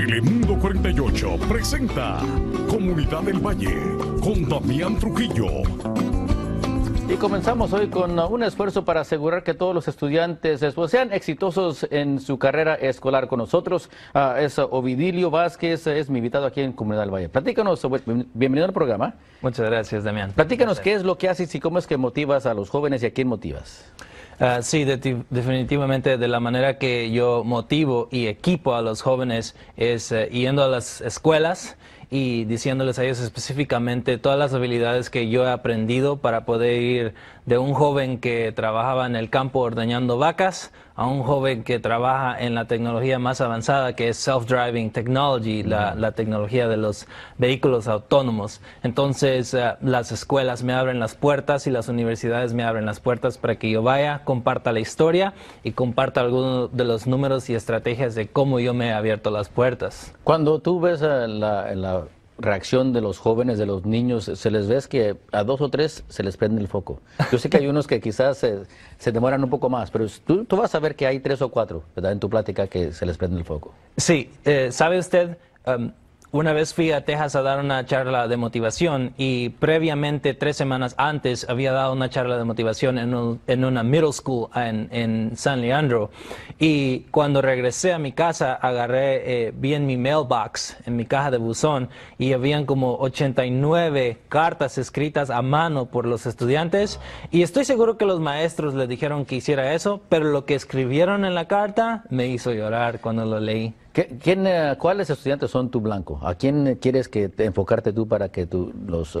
Telemundo 48 presenta Comunidad del Valle con Damián Trujillo. Y comenzamos hoy con un esfuerzo para asegurar que todos los estudiantes pues, sean exitosos en su carrera escolar. Con nosotros ah, es Ovidilio Vázquez, es mi invitado aquí en Comunidad del Valle. Platícanos, bienvenido al programa. Muchas gracias, Damián. Platícanos qué es lo que haces y cómo es que motivas a los jóvenes y a quién motivas. Ah, sí, definitivamente de la manera que yo motivo y equipo a los jóvenes es eh, yendo a las escuelas y diciéndoles a ellos específicamente todas las habilidades que yo he aprendido para poder ir de un joven que trabajaba en el campo ordeñando vacas a un joven que trabaja en la tecnología más avanzada que es self-driving technology, la, tecnología de los vehículos autónomos. Entonces eh, las escuelas me abren las puertas y las universidades me abren las puertas para que yo vaya, comparta la historia y comparta algunos de los números y estrategias de cómo yo me he abierto las puertas. Cuando tú ves eh, la reacción de los jóvenes, de los niños, se les ve que a dos o tres se les prende el foco. Yo sé que hay unos que quizás se, demoran un poco más, pero tú, tú, vas a ver que hay tres o cuatro, ¿verdad? En tu plática que se les prende el foco. Sí, eh, sabe usted, em, una vez fui a Texas a dar una charla de motivación y previamente, tres semanas antes, había dado una charla de motivación en, una middle school en, San Leandro. Y cuando regresé a mi casa, agarré vi eh, en mi mailbox, en mi caja de buzón, y habían como 89 cartas escritas a mano por los estudiantes. Y estoy seguro que los maestros le dijeron que hiciera eso, pero lo que escribieron en la carta me hizo llorar cuando lo leí. Eh, ¿Cuáles estudiantes son tu blanco? ¿A quién quieres que enfocarte tú para que tú los,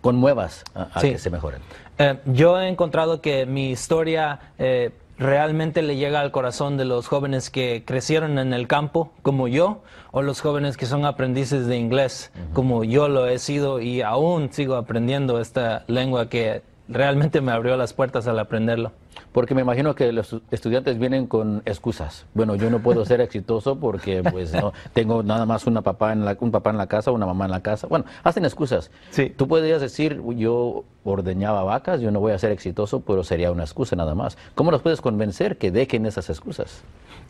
conmuevas a, que se mejoren? Eh, yo he encontrado que mi historia eh, realmente le llega al corazón de los jóvenes que crecieron en el campo, como yo, o los jóvenes que son aprendices de inglés, como yo lo he sido y aún sigo aprendiendo esta lengua que realmente me abrió las puertas al aprenderlo. Porque me imagino que los estudiantes vienen con excusas. Bueno, yo no puedo ser exitoso porque pues no tengo nada más una papá en la, un papá en la casa, una mamá en la casa. Bueno, hacen excusas. Sí. Tú podrías decir, yo ordeñaba vacas, yo no voy a ser exitoso, pero sería una excusa nada más. ¿Cómo los puedes convencer que dejen esas excusas?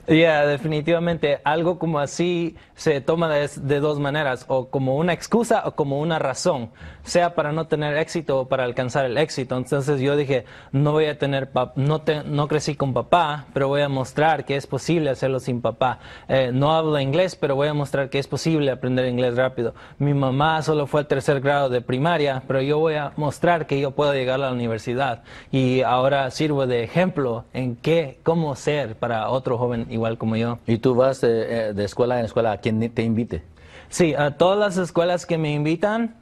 Ya, definitivamente. Algo como así se toma de, de, dos maneras, o como una excusa o como una razón, sea para no tener éxito o para alcanzar el éxito. Entonces yo dije, no voy a tener papá no, crecí con papá, pero voy a mostrar que es posible hacerlo sin papá. Eh, no hablo inglés, pero voy a mostrar que es posible aprender inglés rápido. Mi mamá solo fue al tercer grado de primaria, pero yo voy a mostrar que yo puedo llegar a la universidad. Y ahora sirvo de ejemplo en qué, cómo ser para otro joven igual como yo. ¿Y tú vas de, eh, eh, de escuela en escuela a quien te invite? Sí, a todas las escuelas que me invitan,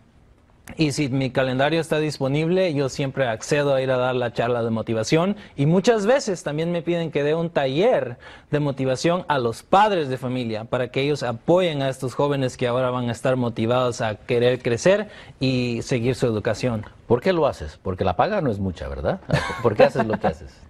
y si mi calendario está disponible, yo siempre accedo a ir a dar la charla de motivación. Y muchas veces también me piden que dé un taller de motivación a los padres de familia para que ellos apoyen a estos jóvenes que ahora van a estar motivados a querer crecer y seguir su educación. ¿Por qué lo haces? Porque la paga no es mucha, ¿verdad? ¿Por qué haces lo que haces?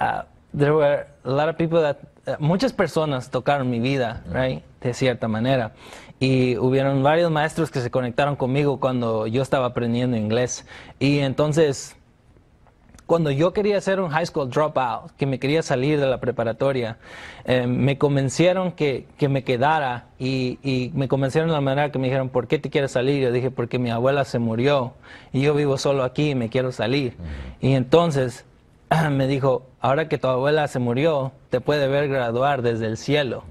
Ah, there were a lot of people that eh, muchas personas tocaron mi vida, right? De cierta manera. Y hubieron varios maestros que se conectaron conmigo cuando yo estaba aprendiendo inglés. Y entonces, cuando yo quería hacer un high school dropout, que me quería salir de la preparatoria, eh, me convencieron que, que me quedara y, y, me convencieron de la manera que me dijeron, ¿por qué te quieres salir? Yo dije, porque mi abuela se murió y yo vivo solo aquí y me quiero salir. Y entonces me dijo, ahora que tu abuela se murió, te puede ver graduar desde el cielo.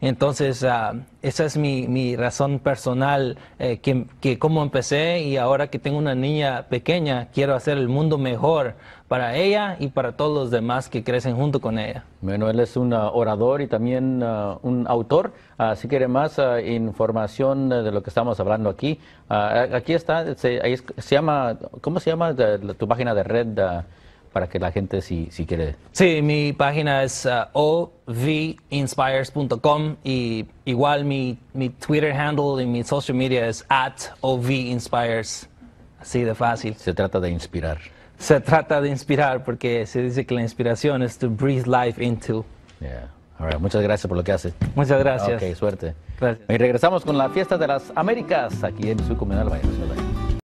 Entonces, ah, esa es mi, mi razón personal, eh, que, que como empecé y ahora que tengo una niña pequeña, quiero hacer el mundo mejor para ella y para todos los demás que crecen junto con ella. Bueno, él es un ah, orador y también ah, un autor. si quiere más información de lo que estamos hablando aquí, aquí está, se, ahí se llama, ¿cómo se llama tu página de red? para que la gente si, si quiere. Sí, mi página es uh, ovinspires.com y igual mi, mi, Twitter handle y mi social media es at ovinspires. Así de fácil. Se trata de inspirar. Se trata de inspirar porque se dice que la inspiración es to breathe life into. Yeah. Muchas gracias por lo que haces. Muchas gracias. Ok, suerte. Gracias. Y regresamos con la fiesta de las Américas aquí en su comunidad.